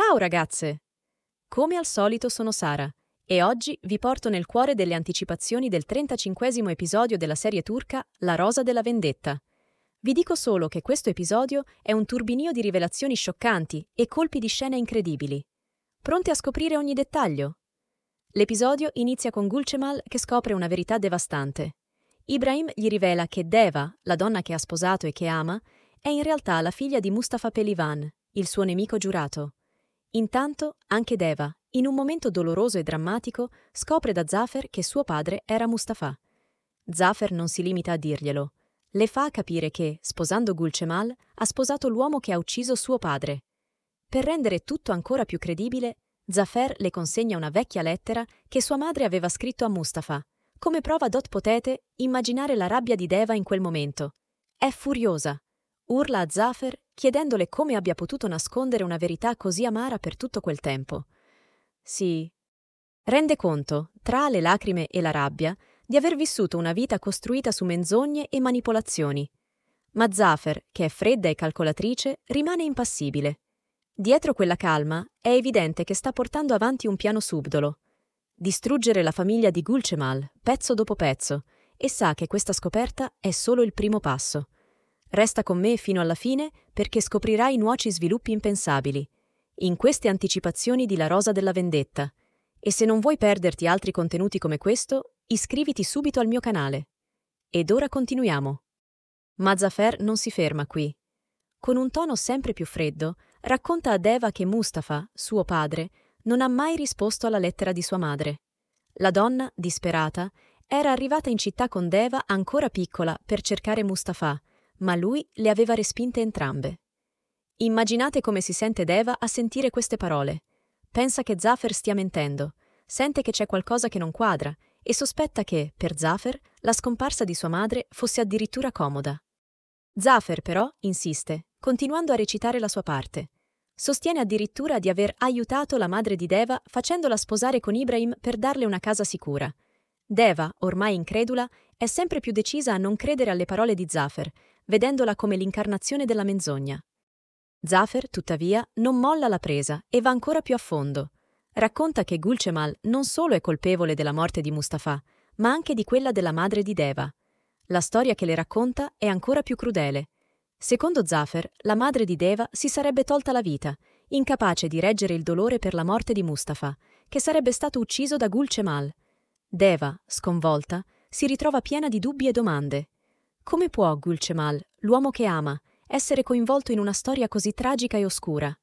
Ciao ragazze! Come al solito sono Sara e oggi vi porto nel cuore delle anticipazioni del 35 episodio della serie turca La Rosa della Vendetta. Vi dico solo che questo episodio è un turbinio di rivelazioni scioccanti e colpi di scena incredibili. Pronte a scoprire ogni dettaglio? L'episodio inizia con Gulcemal che scopre una verità devastante. Ibrahim gli rivela che Deva, la donna che ha sposato e che ama, è in realtà la figlia di Mustafa Pelivan, il suo nemico giurato. Intanto anche Deva, in un momento doloroso e drammatico, scopre da Zaffer che suo padre era Mustafa. Zaffer non si limita a dirglielo. Le fa capire che, sposando Gulcemal, ha sposato l'uomo che ha ucciso suo padre. Per rendere tutto ancora più credibile, Zaffer le consegna una vecchia lettera che sua madre aveva scritto a Mustafa. Come prova dot potete immaginare la rabbia di Deva in quel momento. È furiosa. Urla a Zaffer chiedendole come abbia potuto nascondere una verità così amara per tutto quel tempo. Sì. rende conto, tra le lacrime e la rabbia, di aver vissuto una vita costruita su menzogne e manipolazioni. Ma Zafer, che è fredda e calcolatrice, rimane impassibile. Dietro quella calma è evidente che sta portando avanti un piano subdolo. Distruggere la famiglia di Gulcemal, pezzo dopo pezzo, e sa che questa scoperta è solo il primo passo. Resta con me fino alla fine perché scoprirai nuoci sviluppi impensabili. In queste anticipazioni di La Rosa della Vendetta. E se non vuoi perderti altri contenuti come questo, iscriviti subito al mio canale. Ed ora continuiamo. Ma Zafer non si ferma qui. Con un tono sempre più freddo, racconta a Deva che Mustafa, suo padre, non ha mai risposto alla lettera di sua madre. La donna, disperata, era arrivata in città con Deva ancora piccola per cercare Mustafa, ma lui le aveva respinte entrambe. Immaginate come si sente Deva a sentire queste parole. Pensa che Zaffer stia mentendo, sente che c'è qualcosa che non quadra e sospetta che, per Zaffer, la scomparsa di sua madre fosse addirittura comoda. Zaffer, però, insiste, continuando a recitare la sua parte. Sostiene addirittura di aver aiutato la madre di Deva facendola sposare con Ibrahim per darle una casa sicura. Deva, ormai incredula, è sempre più decisa a non credere alle parole di Zaffer, vedendola come l'incarnazione della menzogna. Zafir, tuttavia, non molla la presa e va ancora più a fondo. Racconta che Gulcemal non solo è colpevole della morte di Mustafa, ma anche di quella della madre di Deva. La storia che le racconta è ancora più crudele. Secondo Zafir, la madre di Deva si sarebbe tolta la vita, incapace di reggere il dolore per la morte di Mustafa, che sarebbe stato ucciso da Gulcemal. Deva, sconvolta, si ritrova piena di dubbi e domande. Come può Gulcemal, l'uomo che ama, essere coinvolto in una storia così tragica e oscura?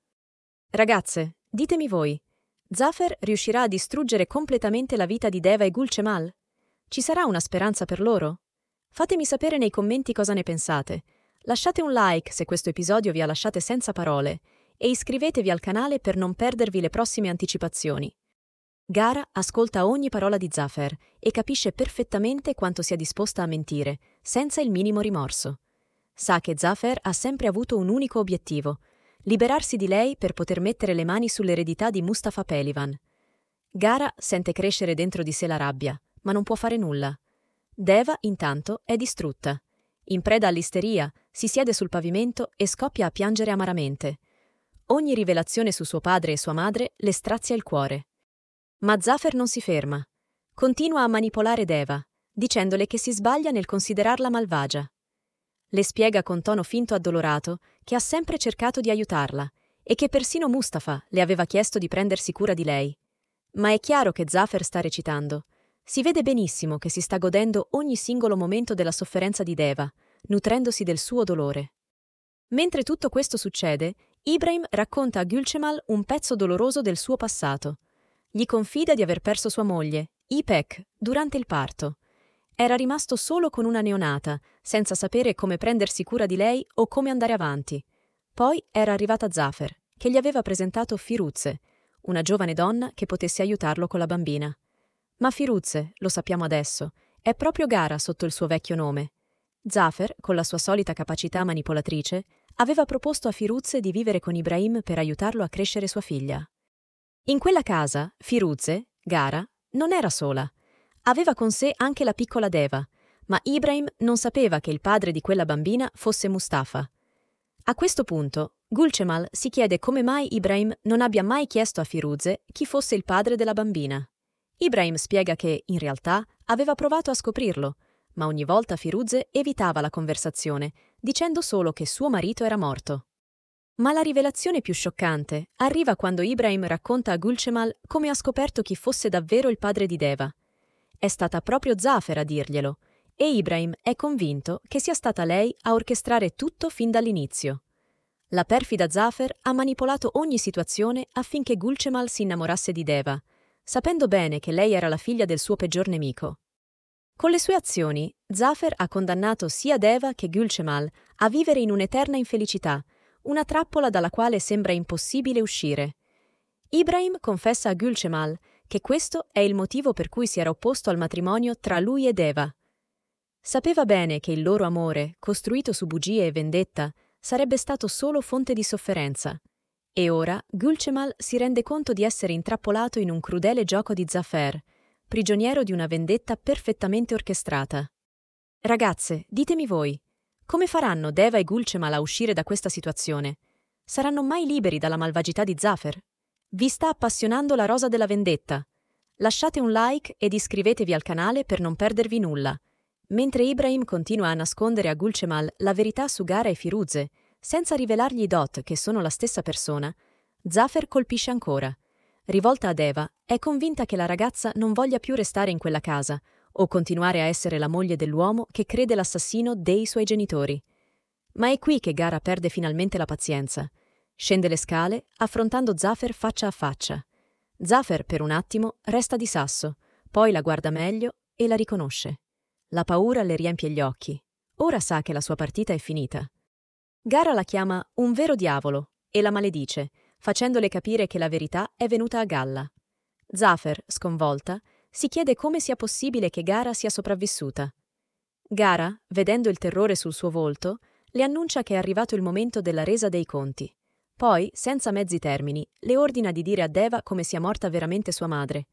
Ragazze, ditemi voi, Zafir riuscirà a distruggere completamente la vita di Deva e Gulcemal? Ci sarà una speranza per loro? Fatemi sapere nei commenti cosa ne pensate. Lasciate un like se questo episodio vi ha lasciate senza parole e iscrivetevi al canale per non perdervi le prossime anticipazioni. Gara ascolta ogni parola di Zaffer e capisce perfettamente quanto sia disposta a mentire, senza il minimo rimorso. Sa che Zaffer ha sempre avuto un unico obiettivo, liberarsi di lei per poter mettere le mani sull'eredità di Mustafa Pelivan. Gara sente crescere dentro di sé la rabbia, ma non può fare nulla. Deva, intanto, è distrutta. In preda all'isteria, si siede sul pavimento e scoppia a piangere amaramente. Ogni rivelazione su suo padre e sua madre le strazia il cuore. Ma Zaffer non si ferma. Continua a manipolare Deva, dicendole che si sbaglia nel considerarla malvagia. Le spiega con tono finto addolorato che ha sempre cercato di aiutarla e che persino Mustafa le aveva chiesto di prendersi cura di lei. Ma è chiaro che Zaffer sta recitando. Si vede benissimo che si sta godendo ogni singolo momento della sofferenza di Deva, nutrendosi del suo dolore. Mentre tutto questo succede, Ibrahim racconta a Gülcemal un pezzo doloroso del suo passato, gli confida di aver perso sua moglie, Ipek, durante il parto. Era rimasto solo con una neonata, senza sapere come prendersi cura di lei o come andare avanti. Poi era arrivata Zafer, che gli aveva presentato Firuzze, una giovane donna che potesse aiutarlo con la bambina. Ma Firuzze, lo sappiamo adesso, è proprio Gara sotto il suo vecchio nome. Zafer, con la sua solita capacità manipolatrice, aveva proposto a Firuzze di vivere con Ibrahim per aiutarlo a crescere sua figlia. In quella casa, Firuze, Gara, non era sola. Aveva con sé anche la piccola Deva, ma Ibrahim non sapeva che il padre di quella bambina fosse Mustafa. A questo punto, Gulcemal si chiede come mai Ibrahim non abbia mai chiesto a Firuze chi fosse il padre della bambina. Ibrahim spiega che, in realtà, aveva provato a scoprirlo, ma ogni volta Firuze evitava la conversazione, dicendo solo che suo marito era morto. Ma la rivelazione più scioccante arriva quando Ibrahim racconta a Gulcemal come ha scoperto chi fosse davvero il padre di Deva. È stata proprio Zafer a dirglielo, e Ibrahim è convinto che sia stata lei a orchestrare tutto fin dall'inizio. La perfida Zafer ha manipolato ogni situazione affinché Gulcemal si innamorasse di Deva, sapendo bene che lei era la figlia del suo peggior nemico. Con le sue azioni, Zafer ha condannato sia Deva che Gulcemal a vivere in un'eterna infelicità, una trappola dalla quale sembra impossibile uscire. Ibrahim confessa a Gülcemal che questo è il motivo per cui si era opposto al matrimonio tra lui ed Eva. Sapeva bene che il loro amore, costruito su bugie e vendetta, sarebbe stato solo fonte di sofferenza. E ora Gülcemal si rende conto di essere intrappolato in un crudele gioco di Zaffer, prigioniero di una vendetta perfettamente orchestrata. Ragazze, ditemi voi, come faranno Deva e Gulcemal a uscire da questa situazione? Saranno mai liberi dalla malvagità di Zaffer? Vi sta appassionando la rosa della vendetta? Lasciate un like ed iscrivetevi al canale per non perdervi nulla. Mentre Ibrahim continua a nascondere a Gulcemal la verità su Gara e Firuze, senza rivelargli Dot che sono la stessa persona, Zaffer colpisce ancora. Rivolta ad Eva, è convinta che la ragazza non voglia più restare in quella casa, o continuare a essere la moglie dell'uomo che crede l'assassino dei suoi genitori. Ma è qui che Gara perde finalmente la pazienza. Scende le scale, affrontando Zaffer faccia a faccia. Zaffer, per un attimo, resta di sasso, poi la guarda meglio e la riconosce. La paura le riempie gli occhi. Ora sa che la sua partita è finita. Gara la chiama un vero diavolo e la maledice, facendole capire che la verità è venuta a galla. Zaffer, sconvolta, si chiede come sia possibile che Gara sia sopravvissuta. Gara, vedendo il terrore sul suo volto, le annuncia che è arrivato il momento della resa dei conti. Poi, senza mezzi termini, le ordina di dire a Deva come sia morta veramente sua madre.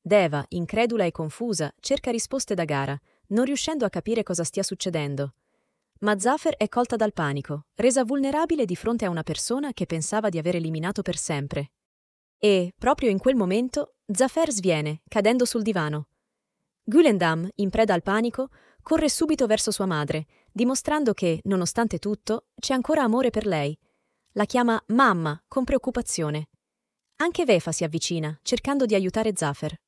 Deva, incredula e confusa, cerca risposte da Gara, non riuscendo a capire cosa stia succedendo. Ma Zaffer è colta dal panico, resa vulnerabile di fronte a una persona che pensava di aver eliminato per sempre. E, proprio in quel momento, Zafer sviene, cadendo sul divano. Gulendam, in preda al panico, corre subito verso sua madre, dimostrando che, nonostante tutto, c'è ancora amore per lei. La chiama mamma con preoccupazione. Anche Vefa si avvicina, cercando di aiutare Zafer.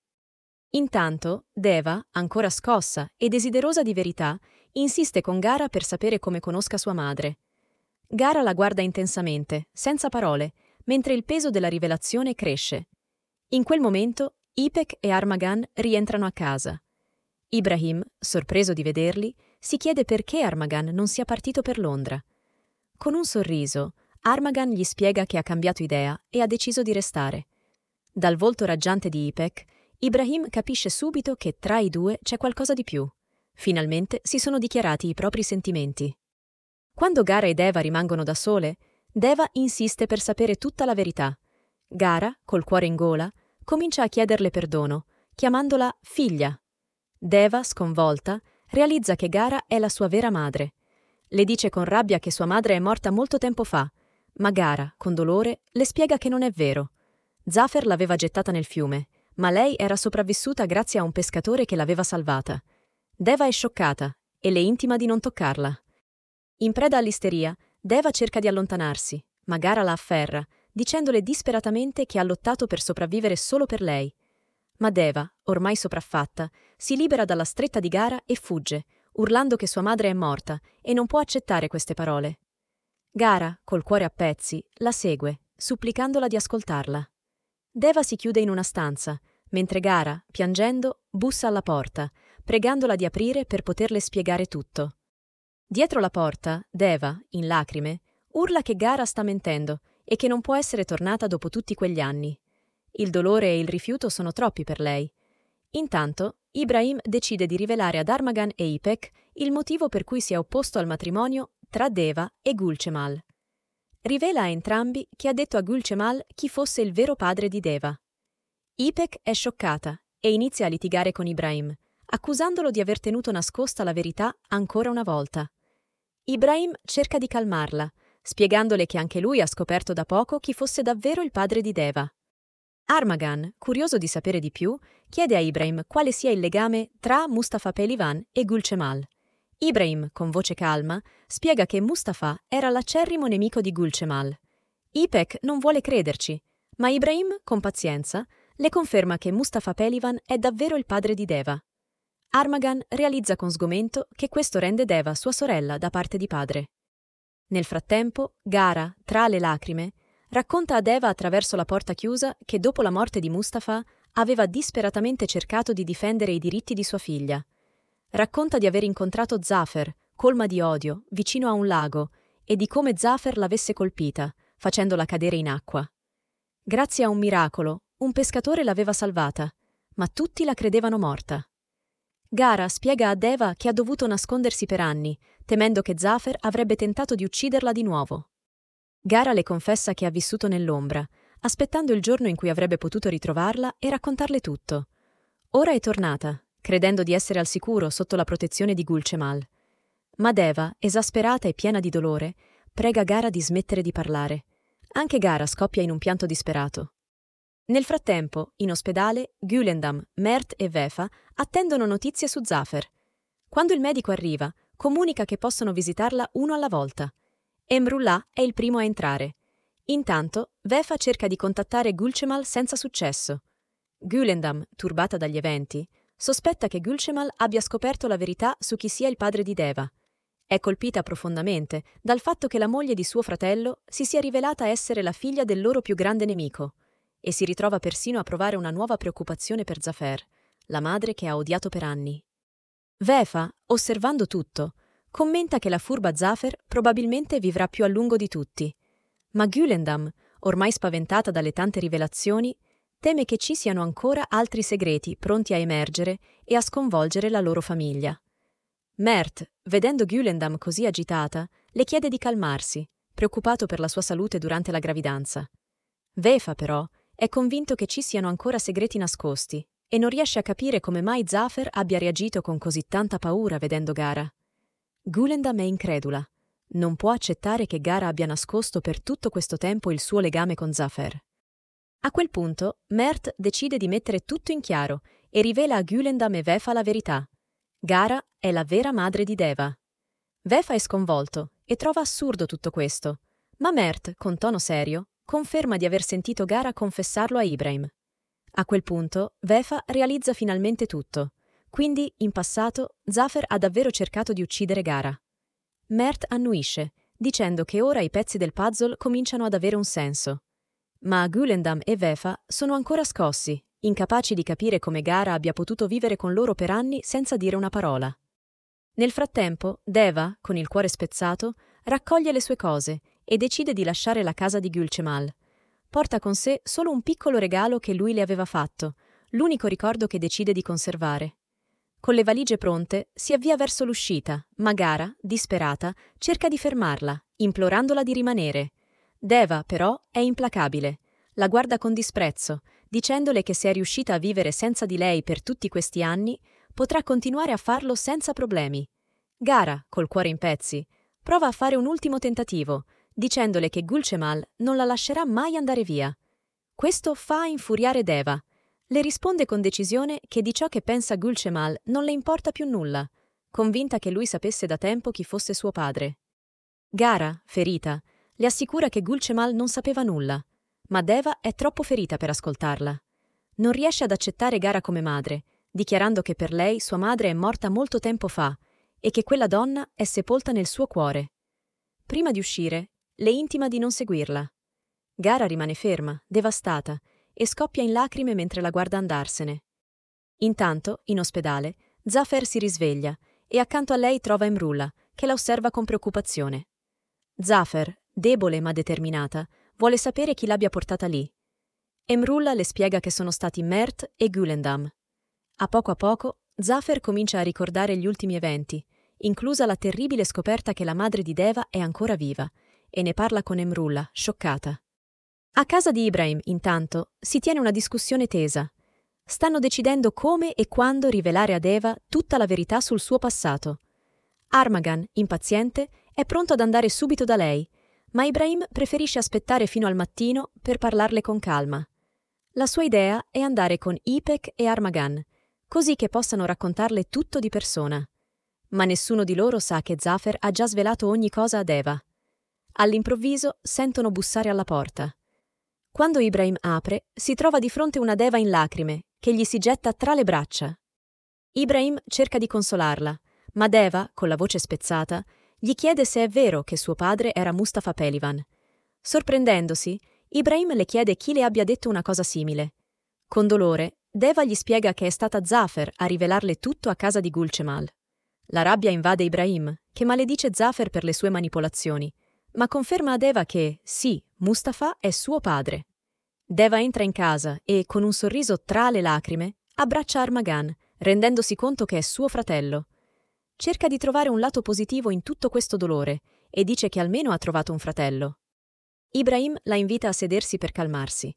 Intanto, Deva, ancora scossa e desiderosa di verità, insiste con Gara per sapere come conosca sua madre. Gara la guarda intensamente, senza parole, mentre il peso della rivelazione cresce. In quel momento, Ipek e Armagan rientrano a casa. Ibrahim, sorpreso di vederli, si chiede perché Armagan non sia partito per Londra. Con un sorriso, Armagan gli spiega che ha cambiato idea e ha deciso di restare. Dal volto raggiante di Ipek, Ibrahim capisce subito che tra i due c'è qualcosa di più. Finalmente si sono dichiarati i propri sentimenti. Quando Gara ed Eva rimangono da sole, Deva insiste per sapere tutta la verità. Gara, col cuore in gola, comincia a chiederle perdono, chiamandola figlia. Deva, sconvolta, realizza che Gara è la sua vera madre. Le dice con rabbia che sua madre è morta molto tempo fa, ma Gara, con dolore, le spiega che non è vero. Zaffer l'aveva gettata nel fiume, ma lei era sopravvissuta grazie a un pescatore che l'aveva salvata. Deva è scioccata e le intima di non toccarla. In preda all'isteria, Deva cerca di allontanarsi, ma Gara la afferra, dicendole disperatamente che ha lottato per sopravvivere solo per lei. Ma Deva, ormai sopraffatta, si libera dalla stretta di Gara e fugge, urlando che sua madre è morta e non può accettare queste parole. Gara, col cuore a pezzi, la segue, supplicandola di ascoltarla. Deva si chiude in una stanza, mentre Gara, piangendo, bussa alla porta, pregandola di aprire per poterle spiegare tutto. Dietro la porta, Deva, in lacrime, urla che Gara sta mentendo e che non può essere tornata dopo tutti quegli anni. Il dolore e il rifiuto sono troppi per lei. Intanto, Ibrahim decide di rivelare ad Armagan e Ipek il motivo per cui si è opposto al matrimonio tra Deva e Gulcemal. Rivela a entrambi che ha detto a Gulcemal chi fosse il vero padre di Deva. Ipek è scioccata e inizia a litigare con Ibrahim, accusandolo di aver tenuto nascosta la verità ancora una volta. Ibrahim cerca di calmarla, spiegandole che anche lui ha scoperto da poco chi fosse davvero il padre di Deva. Armagan, curioso di sapere di più, chiede a Ibrahim quale sia il legame tra Mustafa Pelivan e Gulcemal. Ibrahim, con voce calma, spiega che Mustafa era l'acerrimo nemico di Gulcemal. Ipek non vuole crederci, ma Ibrahim, con pazienza, le conferma che Mustafa Pelivan è davvero il padre di Deva. Armagan realizza con sgomento che questo rende Deva sua sorella da parte di padre. Nel frattempo, Gara, tra le lacrime, racconta a Deva attraverso la porta chiusa che dopo la morte di Mustafa aveva disperatamente cercato di difendere i diritti di sua figlia. Racconta di aver incontrato Zaffer, colma di odio, vicino a un lago, e di come Zaffer l'avesse colpita, facendola cadere in acqua. Grazie a un miracolo, un pescatore l'aveva salvata, ma tutti la credevano morta. Gara spiega a Deva che ha dovuto nascondersi per anni, temendo che Zaffer avrebbe tentato di ucciderla di nuovo. Gara le confessa che ha vissuto nell'ombra, aspettando il giorno in cui avrebbe potuto ritrovarla e raccontarle tutto. Ora è tornata, credendo di essere al sicuro sotto la protezione di Gulcemal. Ma Deva, esasperata e piena di dolore, prega Gara di smettere di parlare. Anche Gara scoppia in un pianto disperato. Nel frattempo, in ospedale, Gulendam, Mert e Vefa attendono notizie su Zaffer. Quando il medico arriva, comunica che possono visitarla uno alla volta. Emrullah è il primo a entrare. Intanto, Vefa cerca di contattare Gulcemal senza successo. Gulendam, turbata dagli eventi, sospetta che Gulcemal abbia scoperto la verità su chi sia il padre di Deva. È colpita profondamente dal fatto che la moglie di suo fratello si sia rivelata essere la figlia del loro più grande nemico e si ritrova persino a provare una nuova preoccupazione per Zafer, la madre che ha odiato per anni. Vefa, osservando tutto, commenta che la furba Zafer probabilmente vivrà più a lungo di tutti, ma Gülendam, ormai spaventata dalle tante rivelazioni, teme che ci siano ancora altri segreti pronti a emergere e a sconvolgere la loro famiglia. Mert, vedendo Gülendam così agitata, le chiede di calmarsi, preoccupato per la sua salute durante la gravidanza. Vefa, però, è convinto che ci siano ancora segreti nascosti e non riesce a capire come mai Zaffer abbia reagito con così tanta paura vedendo Gara. Gulendam è incredula. Non può accettare che Gara abbia nascosto per tutto questo tempo il suo legame con Zaffer. A quel punto, Mert decide di mettere tutto in chiaro e rivela a Gulendam e Vefa la verità. Gara è la vera madre di Deva. Vefa è sconvolto e trova assurdo tutto questo, ma Mert, con tono serio, conferma di aver sentito Gara confessarlo a Ibrahim. A quel punto, Vefa realizza finalmente tutto. Quindi, in passato, Zafir ha davvero cercato di uccidere Gara. Mert annuisce, dicendo che ora i pezzi del puzzle cominciano ad avere un senso. Ma Gulendam e Vefa sono ancora scossi, incapaci di capire come Gara abbia potuto vivere con loro per anni senza dire una parola. Nel frattempo, Deva, con il cuore spezzato, raccoglie le sue cose e decide di lasciare la casa di Gülcemal. Porta con sé solo un piccolo regalo che lui le aveva fatto, l'unico ricordo che decide di conservare. Con le valigie pronte, si avvia verso l'uscita, ma Gara, disperata, cerca di fermarla, implorandola di rimanere. Deva, però, è implacabile. La guarda con disprezzo, dicendole che se è riuscita a vivere senza di lei per tutti questi anni, potrà continuare a farlo senza problemi. Gara, col cuore in pezzi, prova a fare un ultimo tentativo, dicendole che Gulcemal non la lascerà mai andare via. Questo fa infuriare Deva. Le risponde con decisione che di ciò che pensa Gulcemal non le importa più nulla, convinta che lui sapesse da tempo chi fosse suo padre. Gara, ferita, le assicura che Gulcemal non sapeva nulla, ma Deva è troppo ferita per ascoltarla. Non riesce ad accettare Gara come madre, dichiarando che per lei sua madre è morta molto tempo fa e che quella donna è sepolta nel suo cuore. Prima di uscire, le intima di non seguirla. Gara rimane ferma, devastata, e scoppia in lacrime mentre la guarda andarsene. Intanto, in ospedale, Zaffer si risveglia e accanto a lei trova Emrulla, che la osserva con preoccupazione. Zaffer, debole ma determinata, vuole sapere chi l'abbia portata lì. Emrulla le spiega che sono stati Mert e Gulendam. A poco a poco, Zaffer comincia a ricordare gli ultimi eventi, inclusa la terribile scoperta che la madre di Deva è ancora viva e ne parla con Emrulla, scioccata. A casa di Ibrahim, intanto, si tiene una discussione tesa. Stanno decidendo come e quando rivelare ad Eva tutta la verità sul suo passato. Armagan, impaziente, è pronto ad andare subito da lei, ma Ibrahim preferisce aspettare fino al mattino per parlarle con calma. La sua idea è andare con Ipek e Armagan, così che possano raccontarle tutto di persona. Ma nessuno di loro sa che Zaffer ha già svelato ogni cosa ad Eva. All'improvviso sentono bussare alla porta. Quando Ibrahim apre, si trova di fronte una deva in lacrime, che gli si getta tra le braccia. Ibrahim cerca di consolarla, ma Deva, con la voce spezzata, gli chiede se è vero che suo padre era Mustafa Pelivan. Sorprendendosi, Ibrahim le chiede chi le abbia detto una cosa simile. Con dolore, Deva gli spiega che è stata Zafar a rivelarle tutto a casa di Gulcemal. La rabbia invade Ibrahim, che maledice Zafar per le sue manipolazioni, ma conferma a Deva che, sì, Mustafa è suo padre. Deva entra in casa e, con un sorriso tra le lacrime, abbraccia Armagan, rendendosi conto che è suo fratello. Cerca di trovare un lato positivo in tutto questo dolore e dice che almeno ha trovato un fratello. Ibrahim la invita a sedersi per calmarsi.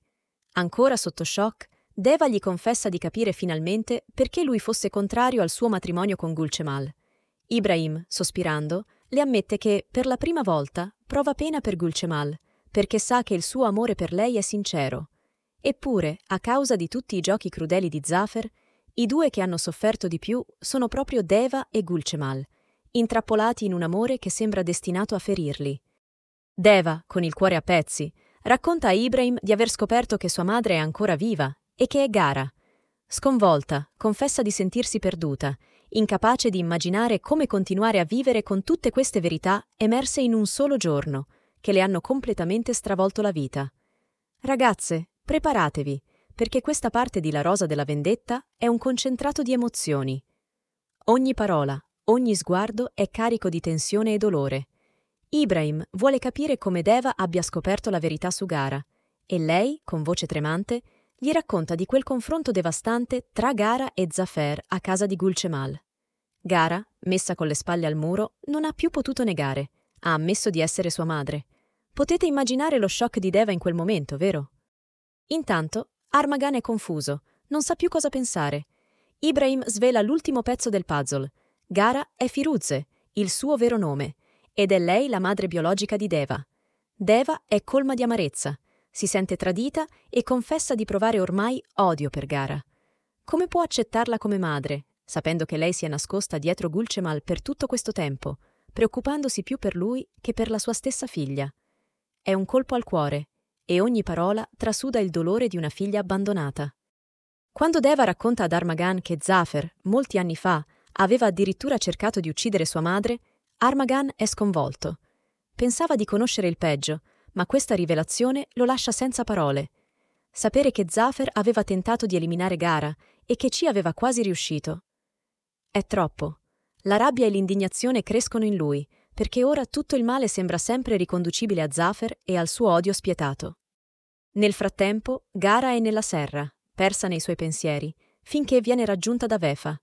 Ancora sotto shock, Deva gli confessa di capire finalmente perché lui fosse contrario al suo matrimonio con Gulcemal. Ibrahim, sospirando, le ammette che, per la prima volta, prova pena per Gulcemal, perché sa che il suo amore per lei è sincero. Eppure, a causa di tutti i giochi crudeli di Zafer, i due che hanno sofferto di più sono proprio Deva e Gulcemal, intrappolati in un amore che sembra destinato a ferirli. Deva, con il cuore a pezzi, racconta a Ibrahim di aver scoperto che sua madre è ancora viva e che è Gara. Sconvolta, confessa di sentirsi perduta incapace di immaginare come continuare a vivere con tutte queste verità emerse in un solo giorno, che le hanno completamente stravolto la vita. Ragazze, preparatevi, perché questa parte di La Rosa della Vendetta è un concentrato di emozioni. Ogni parola, ogni sguardo è carico di tensione e dolore. Ibrahim vuole capire come Deva abbia scoperto la verità su Gara, e lei, con voce tremante, gli racconta di quel confronto devastante tra Gara e Zaffer a casa di Gulcemal. Gara, messa con le spalle al muro, non ha più potuto negare. Ha ammesso di essere sua madre. Potete immaginare lo shock di Deva in quel momento, vero? Intanto, Armagan è confuso, non sa più cosa pensare. Ibrahim svela l'ultimo pezzo del puzzle. Gara è Firuze, il suo vero nome, ed è lei la madre biologica di Deva. Deva è colma di amarezza, si sente tradita e confessa di provare ormai odio per Gara. Come può accettarla come madre, sapendo che lei si è nascosta dietro Gulcemal per tutto questo tempo, preoccupandosi più per lui che per la sua stessa figlia. È un colpo al cuore, e ogni parola trasuda il dolore di una figlia abbandonata. Quando Deva racconta ad Armagan che Zafir, molti anni fa, aveva addirittura cercato di uccidere sua madre, Armagan è sconvolto. Pensava di conoscere il peggio, ma questa rivelazione lo lascia senza parole. Sapere che Zafir aveva tentato di eliminare Gara e che ci aveva quasi riuscito è troppo. La rabbia e l'indignazione crescono in lui, perché ora tutto il male sembra sempre riconducibile a Zafer e al suo odio spietato. Nel frattempo, Gara è nella serra, persa nei suoi pensieri, finché viene raggiunta da Vefa.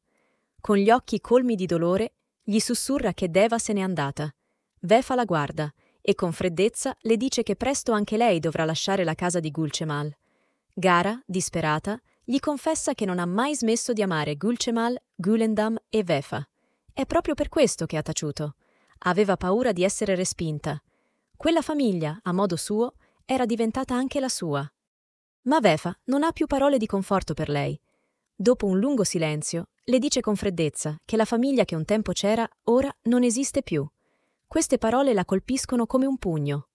Con gli occhi colmi di dolore, gli sussurra che Deva se n'è andata. Vefa la guarda e con freddezza le dice che presto anche lei dovrà lasciare la casa di Gulcemal. Gara, disperata, gli confessa che non ha mai smesso di amare Gulcemal, Gulendam e Vefa. È proprio per questo che ha taciuto. Aveva paura di essere respinta. Quella famiglia, a modo suo, era diventata anche la sua. Ma Vefa non ha più parole di conforto per lei. Dopo un lungo silenzio, le dice con freddezza che la famiglia che un tempo c'era ora non esiste più. Queste parole la colpiscono come un pugno.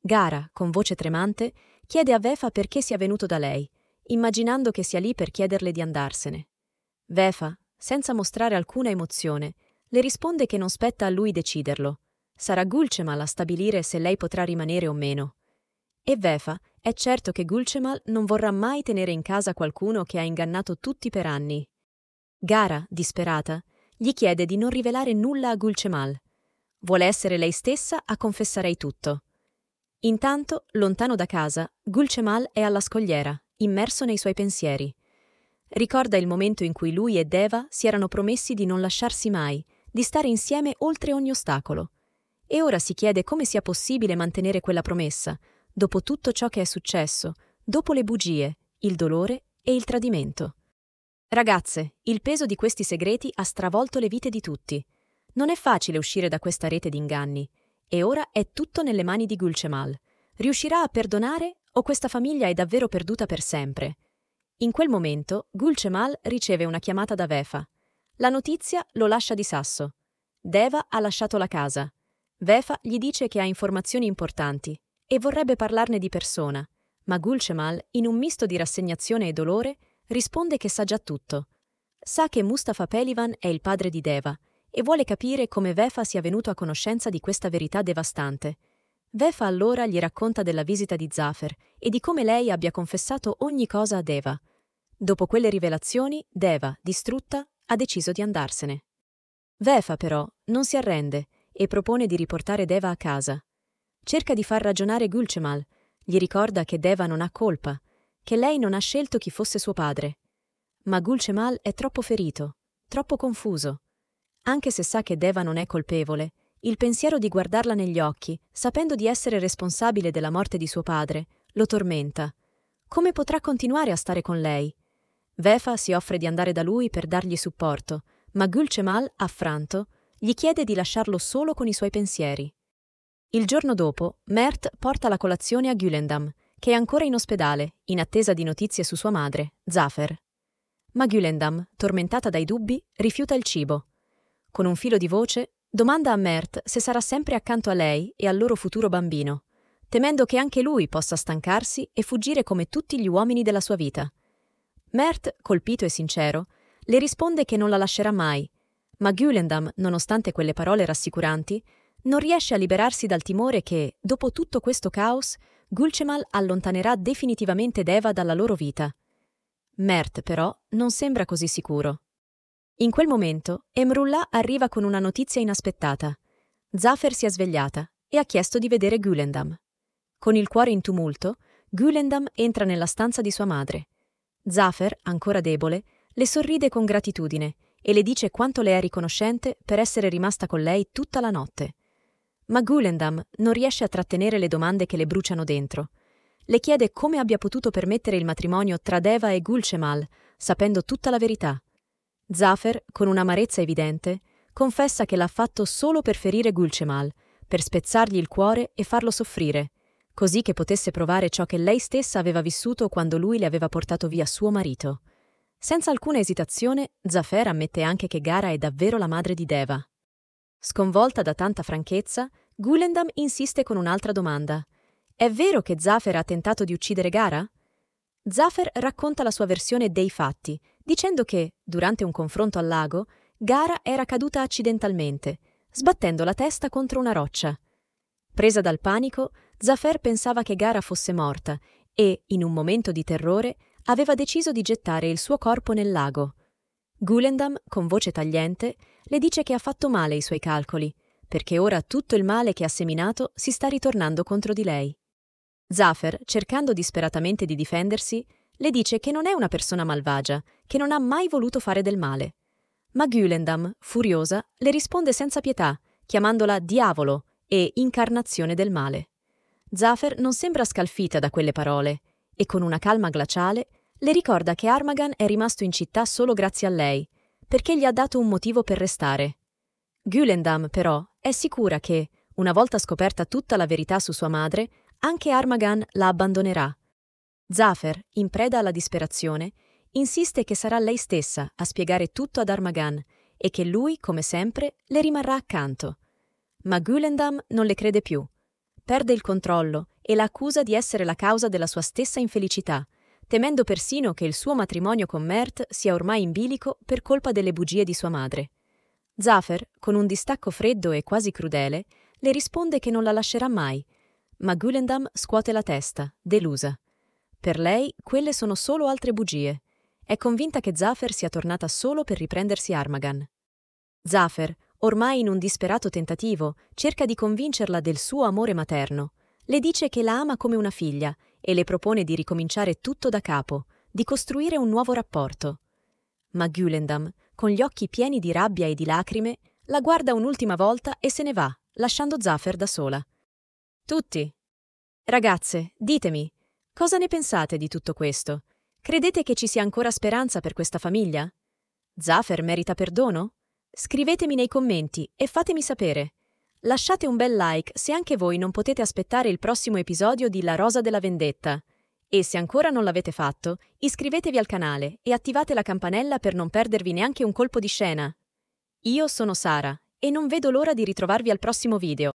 Gara, con voce tremante, chiede a Vefa perché sia venuto da lei immaginando che sia lì per chiederle di andarsene. Vefa, senza mostrare alcuna emozione, le risponde che non spetta a lui deciderlo. Sarà Gulcemal a stabilire se lei potrà rimanere o meno. E Vefa è certo che Gulcemal non vorrà mai tenere in casa qualcuno che ha ingannato tutti per anni. Gara, disperata, gli chiede di non rivelare nulla a Gulcemal. Vuole essere lei stessa a confessare tutto. Intanto, lontano da casa, Gulcemal è alla scogliera immerso nei suoi pensieri. Ricorda il momento in cui lui e Deva si erano promessi di non lasciarsi mai, di stare insieme oltre ogni ostacolo. E ora si chiede come sia possibile mantenere quella promessa, dopo tutto ciò che è successo, dopo le bugie, il dolore e il tradimento. Ragazze, il peso di questi segreti ha stravolto le vite di tutti. Non è facile uscire da questa rete di inganni, e ora è tutto nelle mani di Gulcemal. Riuscirà a perdonare o questa famiglia è davvero perduta per sempre. In quel momento, Gulcemal riceve una chiamata da Vefa. La notizia lo lascia di sasso. Deva ha lasciato la casa. Vefa gli dice che ha informazioni importanti e vorrebbe parlarne di persona, ma Gulcemal, in un misto di rassegnazione e dolore, risponde che sa già tutto. Sa che Mustafa Pelivan è il padre di Deva e vuole capire come Vefa sia venuto a conoscenza di questa verità devastante. Vefa allora gli racconta della visita di Zaffer e di come lei abbia confessato ogni cosa a Deva. Dopo quelle rivelazioni, Deva, distrutta, ha deciso di andarsene. Vefa però non si arrende e propone di riportare Deva a casa. Cerca di far ragionare Gulcemal, gli ricorda che Deva non ha colpa, che lei non ha scelto chi fosse suo padre. Ma Gulcemal è troppo ferito, troppo confuso. Anche se sa che Deva non è colpevole, il pensiero di guardarla negli occhi, sapendo di essere responsabile della morte di suo padre, lo tormenta. Come potrà continuare a stare con lei? Vefa si offre di andare da lui per dargli supporto, ma Gulcemal, affranto, gli chiede di lasciarlo solo con i suoi pensieri. Il giorno dopo, Mert porta la colazione a Gülendam, che è ancora in ospedale, in attesa di notizie su sua madre, Zafer. Ma Gülendam, tormentata dai dubbi, rifiuta il cibo. Con un filo di voce, Domanda a Mert se sarà sempre accanto a lei e al loro futuro bambino, temendo che anche lui possa stancarsi e fuggire come tutti gli uomini della sua vita. Mert, colpito e sincero, le risponde che non la lascerà mai, ma Gulendam, nonostante quelle parole rassicuranti, non riesce a liberarsi dal timore che, dopo tutto questo caos, Gulcemal allontanerà definitivamente Deva dalla loro vita. Mert, però, non sembra così sicuro. In quel momento, Emrullah arriva con una notizia inaspettata. Zafir si è svegliata e ha chiesto di vedere Gulendam. Con il cuore in tumulto, Gulendam entra nella stanza di sua madre. Zafir, ancora debole, le sorride con gratitudine e le dice quanto le è riconoscente per essere rimasta con lei tutta la notte. Ma Gulendam non riesce a trattenere le domande che le bruciano dentro. Le chiede come abbia potuto permettere il matrimonio tra Deva e Gulcemal, sapendo tutta la verità. Zafer, con un'amarezza evidente, confessa che l'ha fatto solo per ferire Gulcemal, per spezzargli il cuore e farlo soffrire, così che potesse provare ciò che lei stessa aveva vissuto quando lui le aveva portato via suo marito. Senza alcuna esitazione, Zafer ammette anche che Gara è davvero la madre di Deva. Sconvolta da tanta franchezza, Gulendam insiste con un'altra domanda. È vero che Zafer ha tentato di uccidere Gara? Zafer racconta la sua versione dei fatti dicendo che, durante un confronto al lago, Gara era caduta accidentalmente, sbattendo la testa contro una roccia. Presa dal panico, Zafer pensava che Gara fosse morta e, in un momento di terrore, aveva deciso di gettare il suo corpo nel lago. Gulendam, con voce tagliente, le dice che ha fatto male i suoi calcoli, perché ora tutto il male che ha seminato si sta ritornando contro di lei. Zafer, cercando disperatamente di difendersi, le dice che non è una persona malvagia, che non ha mai voluto fare del male. Ma Gülendam, furiosa, le risponde senza pietà, chiamandola diavolo e incarnazione del male. Zaffer non sembra scalfita da quelle parole e con una calma glaciale le ricorda che Armagan è rimasto in città solo grazie a lei, perché gli ha dato un motivo per restare. Gülendam, però, è sicura che, una volta scoperta tutta la verità su sua madre, anche Armagan la abbandonerà Zaffer, in preda alla disperazione, insiste che sarà lei stessa a spiegare tutto ad Armagan e che lui, come sempre, le rimarrà accanto. Ma Gulendam non le crede più. Perde il controllo e la accusa di essere la causa della sua stessa infelicità, temendo persino che il suo matrimonio con Mert sia ormai in bilico per colpa delle bugie di sua madre. Zaffer, con un distacco freddo e quasi crudele, le risponde che non la lascerà mai, ma Gulendam scuote la testa, delusa. Per lei, quelle sono solo altre bugie. È convinta che Zaffer sia tornata solo per riprendersi Armagan. Zaffer, ormai in un disperato tentativo, cerca di convincerla del suo amore materno. Le dice che la ama come una figlia e le propone di ricominciare tutto da capo, di costruire un nuovo rapporto. Ma Gulendam, con gli occhi pieni di rabbia e di lacrime, la guarda un'ultima volta e se ne va, lasciando Zaffer da sola. Tutti. Ragazze, ditemi, Cosa ne pensate di tutto questo? Credete che ci sia ancora speranza per questa famiglia? Zaffer merita perdono? Scrivetemi nei commenti e fatemi sapere. Lasciate un bel like se anche voi non potete aspettare il prossimo episodio di La Rosa della Vendetta. E se ancora non l'avete fatto, iscrivetevi al canale e attivate la campanella per non perdervi neanche un colpo di scena. Io sono Sara e non vedo l'ora di ritrovarvi al prossimo video.